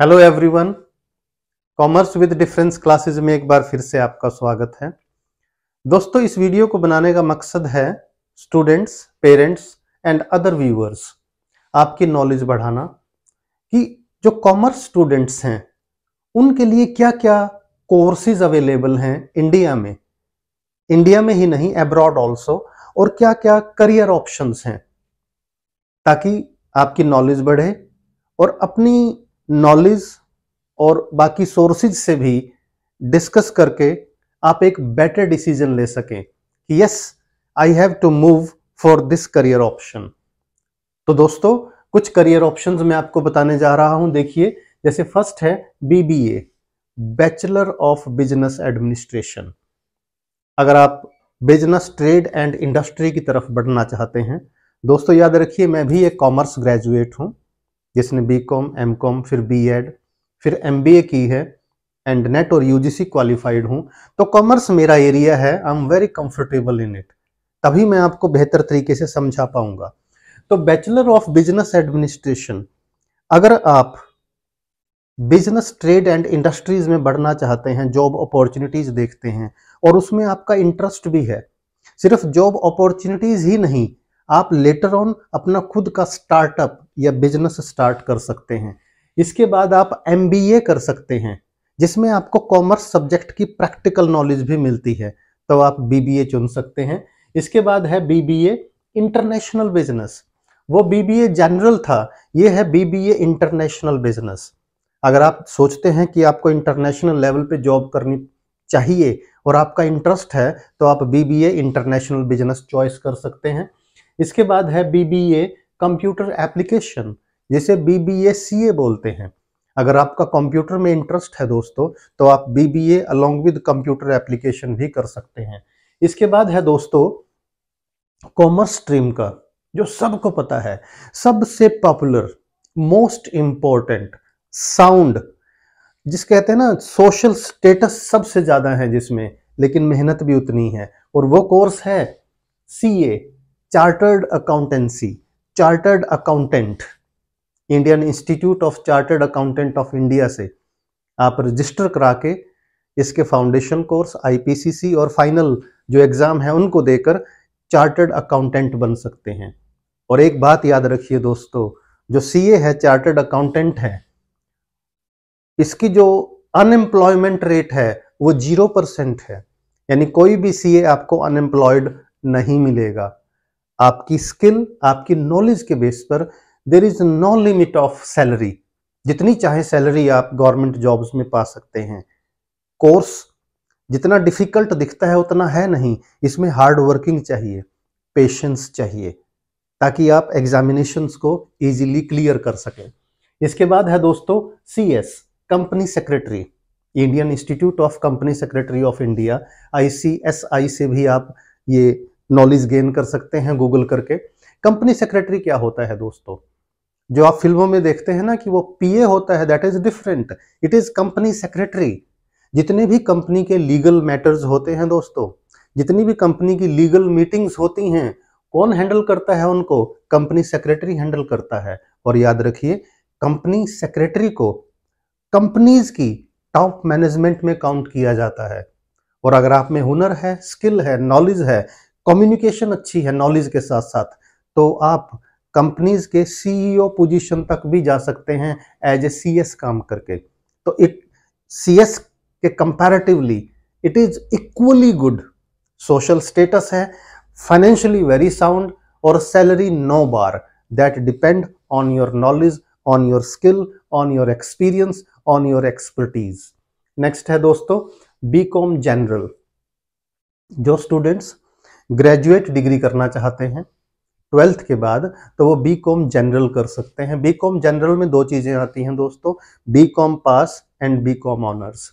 hello everyone commerce with difference classes में एक बार फिर से आपका स्वागत है दोस्तों इस वीडियो को बनाने का मकसद है students parents and other viewers आपकी नॉलेज बढ़ाना कि जो कॉमर्स स्टूडेंट्स हैं उनके लिए क्या क्या कोर्सेज अवेलेबल हैं इंडिया में इंडिया में ही नहीं एब्रॉड ऑल्सो और क्या क्या करियर ऑप्शंस हैं ताकि आपकी नॉलेज बढ़े और अपनी नॉलेज और बाकी सोर्सेज से भी डिस्कस करके आप एक बेटर डिसीजन ले सकें कि yes I have to move for this career option तो दोस्तों कुछ करियर ऑप्शंस मैं आपको बताने जा रहा हूं देखिए जैसे फर्स्ट है BBA bachelor of business administration अगर आप बिजनेस ट्रेड एंड इंडस्ट्री की तरफ बढ़ना चाहते हैं दोस्तों याद रखिए मैं भी एक कॉमर्स ग्रेजुएट हूं जिसने बी कॉम एम कॉम फिर बी एड फिर एम बी ए की है एंड नेट और यू जी सी क्वालिफाइड हूँ तो कॉमर्स मेरा एरिया है I am very comfortable in it तभी मैं आपको बेहतर तरीके से समझा पाऊंगा तो बैचलर ऑफ बिजनेस एडमिनिस्ट्रेशन अगर आप बिजनेस ट्रेड एंड इंडस्ट्रीज में बढ़ना चाहते हैं जॉब अपॉर्चुनिटीज देखते हैं और उसमें आपका इंटरेस्ट भी है सिर्फ जॉब अपॉर्चुनिटीज ही नहीं आप लेटर ऑन अपना खुद का स्टार्टअप या बिजनेस स्टार्ट कर सकते हैं इसके बाद आप एम कर सकते हैं जिसमें आपको कॉमर्स सब्जेक्ट की प्रैक्टिकल नॉलेज भी मिलती है तो आप बी चुन सकते हैं इसके बाद है बी इंटरनेशनल बिजनेस वो बी जनरल था ये है बी इंटरनेशनल बिजनेस अगर आप सोचते हैं कि आपको इंटरनेशनल लेवल पे जॉब करनी चाहिए और आपका इंटरेस्ट है तो आप बी इंटरनेशनल बिजनेस चॉइस कर सकते हैं इसके बाद है बी कंप्यूटर एप्लीकेशन जिसे B B A C A बोलते हैं अगर आपका कंप्यूटर में इंटरेस्ट है दोस्तों तो आप B B A along with computer application भी कर सकते हैं इसके बाद है दोस्तों कॉमर्स स्ट्रीम का जो सबको पता है सबसे पॉपुलर मोस्ट इम्पोर्टेंट साउंड जिस कहते हैं ना सोशल स्टेटस सबसे ज़्यादा है जिसमें लेकिन मेहनत भी उतनी है और वो कोर्स है C A chartered accountancy chartered accountant Indian institute of chartered accountant of India से आप रजिस्टर करा के इसके फाउंडेशन कोर्स आईपीसीसी और फाइनल जो एग्ज़ाम है उनको देकर चार्टर्ड अकाउंटेंट बन सकते हैं और एक बात याद रखिए दोस्तों जो सीए है चार्टर्ड अकाउंटेंट है इसकी जो अनएम्प्लॉयमेंट रेट है वो जीरो परसेंट है यानी कोई भी सीए आपको अनएम्प्लॉयड नहीं मिलेगा आपकी स्किल आपकी नॉलेज के बेस पर there is no limit of salary जितनी चाहे सैलरी आप गवर्नमेंट जॉब्स में पा सकते हैं कोर्स जितना डिफिकल्ट दिखता है उतना है नहीं इसमें हार्ड वर्किंग चाहिए पेशेंस चाहिए ताकि आप एग्जामिनेशंस को इजीली क्लियर कर सकें इसके बाद है दोस्तों C S company secretary Indian institute of company secretary of India आई से भी आप ये नॉलेज गेन कर सकते हैं गूगल करके कंपनी सेक्रेटरी क्या होता है दोस्तों जो आप फिल्मों में देखते हैं ना कि वो पीए होता है that is different it is company secretary जितने भी कंपनी के लीगल मैटर्स होते हैं दोस्तों जितनी भी कंपनी की लीगल मीटिंग्स होती हैं कौन हैंडल करता है उनको कंपनी सेक्रेटरी हैंडल करता है और याद रखिए कंपनी सेक्रेटरी को कंपनीज की टॉप मैनेजमेंट में काउंट किया जाता है और अगर आप में हुनर है स्किल है नॉलेज है कम्युनिकेशन अच्छी है नॉलेज के साथ साथ तो आप कंपनीज के सीईओ पोजीशन e तक भी जा सकते हैं एज ए सीएस काम करके तो इट सीएस के comparatively it is equally good social status है फाइनेंशियली वेरी साउंड और salary no bar that depend on your knowledge on your skill on your experience on your expertise next है दोस्तों B com general जो students graduate degree करना चाहते हैं twelfth के बाद तो वो बी कॉम जनरल कर सकते हैं बी कॉम जनरल में दो चीज़ें आती हैं दोस्तों B com pass and B com honours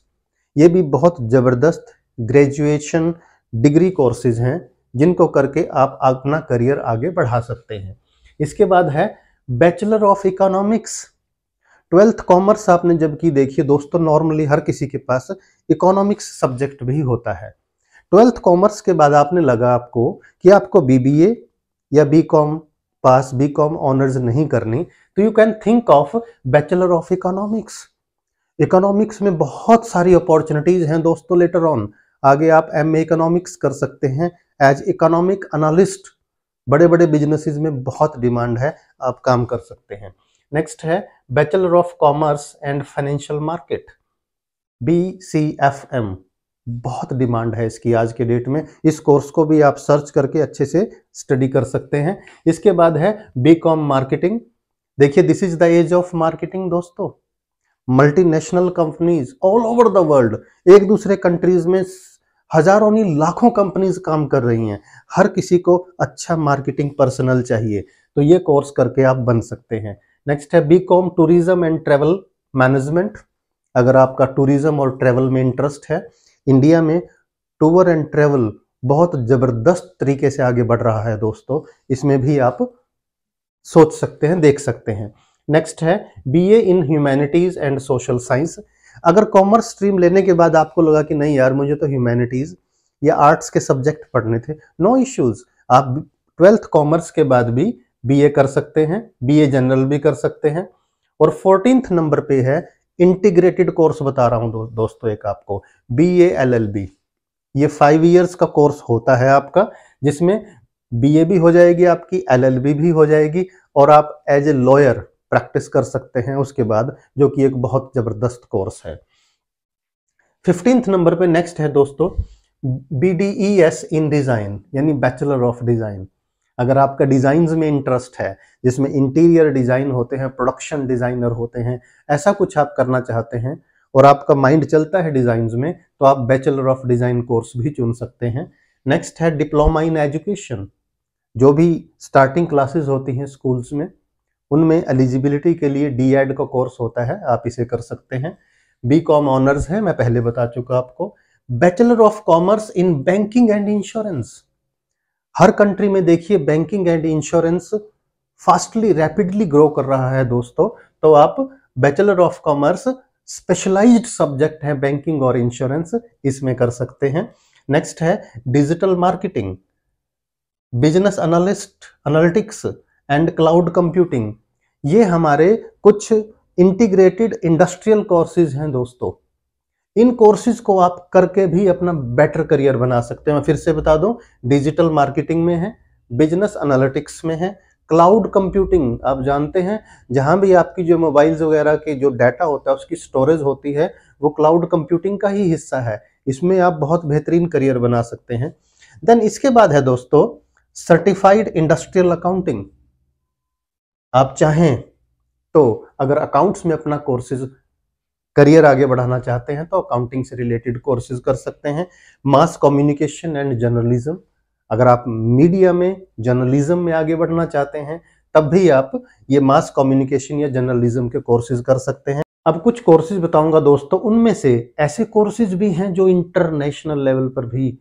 ये भी बहुत ज़बरदस्त ग्रेजुएशन डिग्री कोर्सेज हैं जिनको करके आप अपना करियर आगे बढ़ा सकते हैं इसके बाद है bachelor of economics twelfth commerce आपने जबकि देखिए दोस्तों नॉर्मली हर किसी के पास इकोनॉमिक्स सब्जेक्ट भी होता है ट्वेल्थ कॉमर्स के बाद आपने लगा आपको कि आपको बीबीए या बी पास बी ऑनर्स नहीं करनी तो you can think of bachelor of economics economics में बहुत सारी अपॉर्चुनिटीज हैं दोस्तों लेटर ऑन आगे आप एम ए इकोनॉमिक्स कर सकते हैं एज इकोनॉमिक एनालिस्ट बड़े बड़े बिजनेसेस में बहुत डिमांड है आप काम कर सकते हैं नेक्स्ट है bachelor of commerce and financial market B C F M बहुत डिमांड है इसकी आज के डेट में इस कोर्स को भी आप सर्च करके अच्छे से स्टडी कर सकते हैं इसके बाद है बी कॉम मार्केटिंग देखिए this is the age of marketing दोस्तों multinational companies all over the world एक दूसरे कंट्रीज में हजारों नहीं लाखों कंपनीज काम कर रही हैं हर किसी को अच्छा मार्केटिंग पर्सनल चाहिए तो ये कोर्स करके आप बन सकते हैं नेक्स्ट है B com tourism and travel management अगर आपका टूरिज्म और ट्रेवल में इंटरेस्ट है इंडिया में टूर एंड ट्रेवल बहुत ज़बरदस्त तरीके से आगे बढ़ रहा है दोस्तों इसमें भी आप सोच सकते हैं देख सकते हैं नेक्स्ट है BA in humanities and social science अगर कॉमर्स स्ट्रीम लेने के बाद आपको लगा कि नहीं यार मुझे तो ह्यूमैनिटीज़ या आर्ट्स के सब्जेक्ट पढ़ने थे नो no इश्यूज़ आप ट्वेल्थ कॉमर्स के बाद भी बीए कर सकते हैं बीए जनरल भी कर सकते हैं और फोर्टीन नंबर पे है इंटीग्रेटेड कोर्स बता रहा हूं दो, दोस्तों एक आपको B A L L B ये फाइव इयर्स का कोर्स होता है आपका जिसमें बी ए भी हो जाएगी आपकी एल एल बी भी हो जाएगी और आप एज ए लॉयर प्रैक्टिस कर सकते हैं उसके बाद जो कि एक बहुत ज़बरदस्त कोर्स है फिफ्टींथ नंबर पे नेक्स्ट है दोस्तों B D E S in design यानी बैचलर ऑफ डिज़ाइन अगर आपका डिजाइन में इंटरेस्ट है जिसमें इंटीरियर डिज़ाइन होते हैं प्रोडक्शन डिज़ाइनर होते हैं ऐसा कुछ आप करना चाहते हैं और आपका माइंड चलता है डिजाइन में तो आप बैचलर ऑफ डिज़ाइन कोर्स भी चुन सकते हैं नेक्स्ट है डिप्लोमा इन एजुकेशन जो भी स्टार्टिंग क्लासेस होती हैं स्कूल्स में उनमें एलिजिबिलिटी के लिए डी एड का कोर्स होता है आप इसे कर सकते हैं बी कॉम ऑनर्स है मैं पहले बता चुका आपको bachelor of commerce in banking and insurance हर कंट्री में देखिए banking and insurance fastly rapidly grow कर रहा है दोस्तों तो आप bachelor of commerce specialized subject है बैंकिंग और इंश्योरेंस इसमें कर सकते हैं नेक्स्ट है digital marketing business analyst analytics and cloud computing ये हमारे कुछ इंटीग्रेटेड इंडस्ट्रियल कोर्सेज हैं दोस्तों इन कोर्सेज को आप करके भी अपना बेटर करियर बना सकते हैं मैं फिर से बता दूं डिजिटल मार्केटिंग में है बिजनेस एनालिटिक्स में है क्लाउड कंप्यूटिंग आप जानते हैं जहां भी आपकी जो मोबाइल्स वगैरह के जो डाटा होता है उसकी स्टोरेज होती है वो क्लाउड कंप्यूटिंग का ही हिस्सा है इसमें आप बहुत बेहतरीन करियर बना सकते हैं देन इसके बाद है दोस्तों सर्टिफाइड इंडस्ट्रियल अकाउंटिंग आप चाहें तो अगर अकाउंट्स में अपना कोर्सेज करियर आगे बढ़ाना चाहते हैं तो अकाउंटिंग से रिलेटेड कोर्सेज कर सकते हैं मास कम्युनिकेशन एंड जर्नलिज्म अगर आप मीडिया में जर्नलिज्म में आगे बढ़ना चाहते हैं तब भी आप ये मास कम्युनिकेशन या जर्नलिज्म के कोर्सेज कर सकते हैं अब कुछ कोर्सेज बताऊंगा दोस्तों उनमें से ऐसे कोर्सेज भी हैं जो इंटरनेशनल लेवल पर भी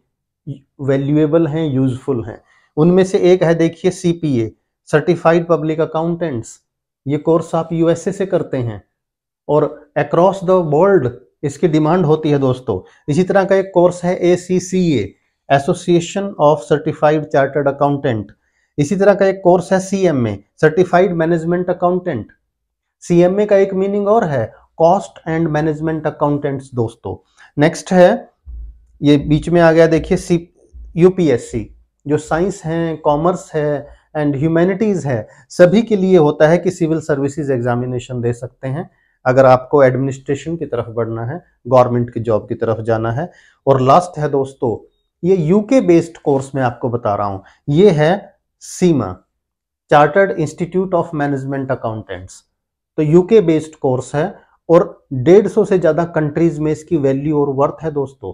वैल्यूएबल हैं यूजफुल हैं उनमें से एक है देखिए सीपीए सर्टिफाइड पब्लिक अकाउंटेंट्स ये कोर्स आप यूएसए से करते हैं और अक्रॉस द वर्ल्ड इसकी डिमांड होती है दोस्तों इसी तरह का एक कोर्स है A C C A association of certified chartered accountant इसी तरह का एक कोर्स है C M A certified management accountant C M A का एक मीनिंग और है कॉस्ट एंड मैनेजमेंट अकाउंटेंट्स दोस्तों नेक्स्ट है ये बीच में आ गया देखिए सी यूपीएससी जो साइंस है कॉमर्स है एंड ह्यूमैनिटीज़ है सभी के लिए होता है कि सिविल सर्विसेज एग्जामिनेशन दे सकते हैं अगर आपको एडमिनिस्ट्रेशन की तरफ बढ़ना है गवर्नमेंट की जॉब की तरफ जाना है और लास्ट है दोस्तों ये यूके बेस्ड कोर्स में आपको बता रहा हूं ये है CIMA chartered institute of management accountants तो यूके बेस्ड कोर्स है और डेढ़ सौ से ज़्यादा कंट्रीज में इसकी वैल्यू और वर्थ है दोस्तों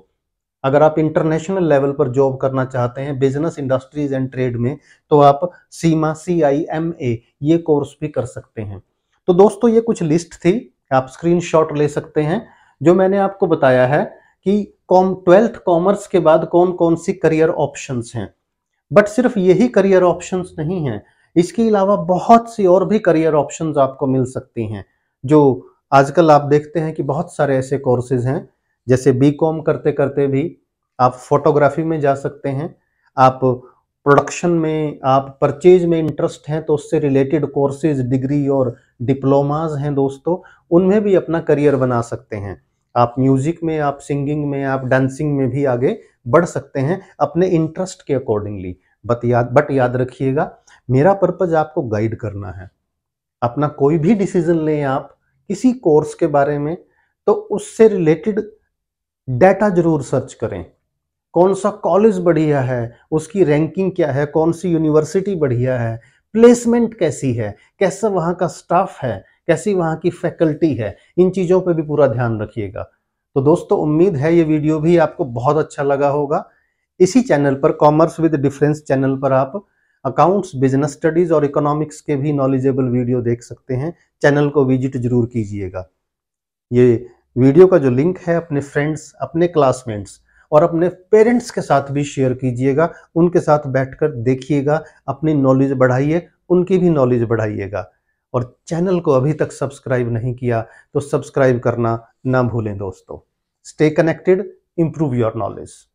अगर आप इंटरनेशनल लेवल पर जॉब करना चाहते हैं बिजनेस इंडस्ट्रीज एंड ट्रेड में तो आप सीमा सी आई एम ए ये कोर्स भी कर सकते हैं तो दोस्तों ये कुछ लिस्ट थी आप स्क्रीन ले सकते हैं जो मैंने आपको बताया है कि कॉम ट्वेल्थ कॉमर्स के बाद कौन कौन सी करियर ऑप्शंस हैं बट सिर्फ यही करियर ऑप्शंस नहीं हैं इसके अलावा बहुत सी और भी करियर ऑप्शंस आपको मिल सकती हैं जो आजकल आप देखते हैं कि बहुत सारे ऐसे कोर्सेज हैं जैसे बी कॉम करते करते भी आप फोटोग्राफी में जा सकते हैं आप प्रोडक्शन में आप परचेज में इंटरेस्ट हैं तो उससे रिलेटेड कोर्सेज डिग्री और डिप्लोमाज हैं दोस्तों उनमें भी अपना करियर बना सकते हैं आप म्यूजिक में आप सिंगिंग में आप डांसिंग में भी आगे बढ़ सकते हैं अपने इंटरेस्ट के अकॉर्डिंगली बट याद बट याद रखिएगा मेरा पर्पज आपको गाइड करना है अपना कोई भी डिसीजन लें आप किसी कोर्स के बारे में तो उससे रिलेटेड डाटा जरूर सर्च करें कौन सा कॉलेज बढ़िया है उसकी रैंकिंग क्या है कौन सी यूनिवर्सिटी बढ़िया है प्लेसमेंट कैसी है कैसा वहाँ का स्टाफ है कैसी वहाँ की फैकल्टी है इन चीज़ों पर भी पूरा ध्यान रखिएगा तो दोस्तों उम्मीद है ये वीडियो भी आपको बहुत अच्छा लगा होगा इसी चैनल पर कॉमर्स विद डिफरेंस चैनल पर आप अकाउंट्स बिजनेस स्टडीज और इकोनॉमिक्स के भी नॉलेजेबल वीडियो देख सकते हैं चैनल को विजिट जरूर कीजिएगा ये वीडियो का जो लिंक है अपने फ्रेंड्स अपने क्लासमेट्स और अपने पेरेंट्स के साथ भी शेयर कीजिएगा उनके साथ बैठकर देखिएगा अपनी नॉलेज बढ़ाइए उनकी भी नॉलेज बढ़ाइएगा और चैनल को अभी तक सब्सक्राइब नहीं किया तो सब्सक्राइब करना ना भूलें दोस्तों stay connected improve your knowledge